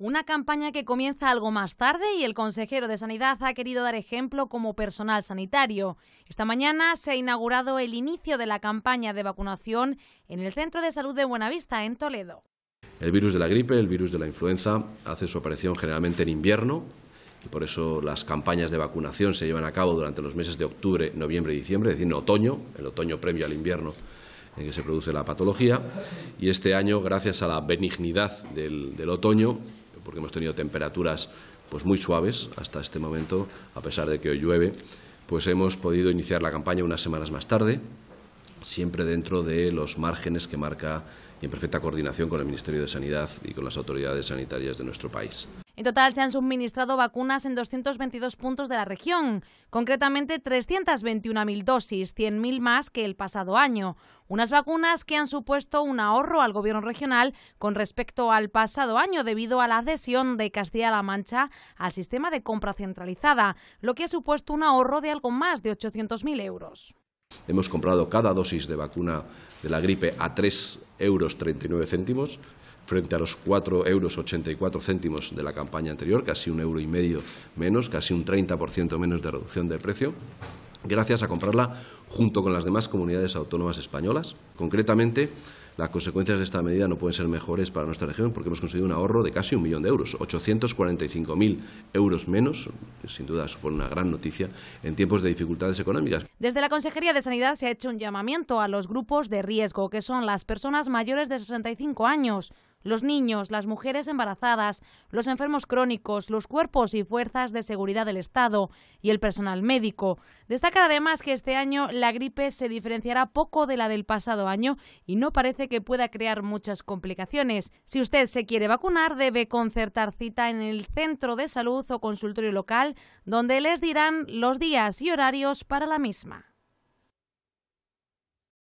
Una campaña que comienza algo más tarde y el consejero de Sanidad ha querido dar ejemplo como personal sanitario. Esta mañana se ha inaugurado el inicio de la campaña de vacunación en el Centro de Salud de Buenavista, en Toledo. El virus de la gripe, el virus de la influenza, hace su aparición generalmente en invierno y por eso las campañas de vacunación se llevan a cabo durante los meses de octubre, noviembre y diciembre, es decir, en otoño, el otoño previo al invierno en que se produce la patología. Y este año, gracias a la benignidad del, del otoño, porque hemos tenido temperaturas pues, muy suaves hasta este momento, a pesar de que hoy llueve, pues hemos podido iniciar la campaña unas semanas más tarde, siempre dentro de los márgenes que marca y en perfecta coordinación con el Ministerio de Sanidad y con las autoridades sanitarias de nuestro país. En total se han suministrado vacunas en 222 puntos de la región, concretamente 321.000 dosis, 100.000 más que el pasado año. Unas vacunas que han supuesto un ahorro al Gobierno regional con respecto al pasado año debido a la adhesión de Castilla-La Mancha al sistema de compra centralizada, lo que ha supuesto un ahorro de algo más de 800.000 euros. Hemos comprado cada dosis de vacuna de la gripe a tres euros céntimos frente a los cuatro euros céntimos de la campaña anterior, casi un euro y medio menos, casi un 30% menos de reducción de precio gracias a comprarla junto con las demás comunidades autónomas españolas. Concretamente, las consecuencias de esta medida no pueden ser mejores para nuestra región porque hemos conseguido un ahorro de casi un millón de euros, 845.000 euros menos, sin duda supone una gran noticia, en tiempos de dificultades económicas. Desde la Consejería de Sanidad se ha hecho un llamamiento a los grupos de riesgo, que son las personas mayores de 65 años, los niños, las mujeres embarazadas, los enfermos crónicos, los cuerpos y fuerzas de seguridad del Estado y el personal médico. Destacar además que este año la gripe se diferenciará poco de la del pasado año y no parece que pueda crear muchas complicaciones. Si usted se quiere vacunar, debe concertar cita en el centro de salud o consultorio local, donde les dirán los días y horarios para la misma.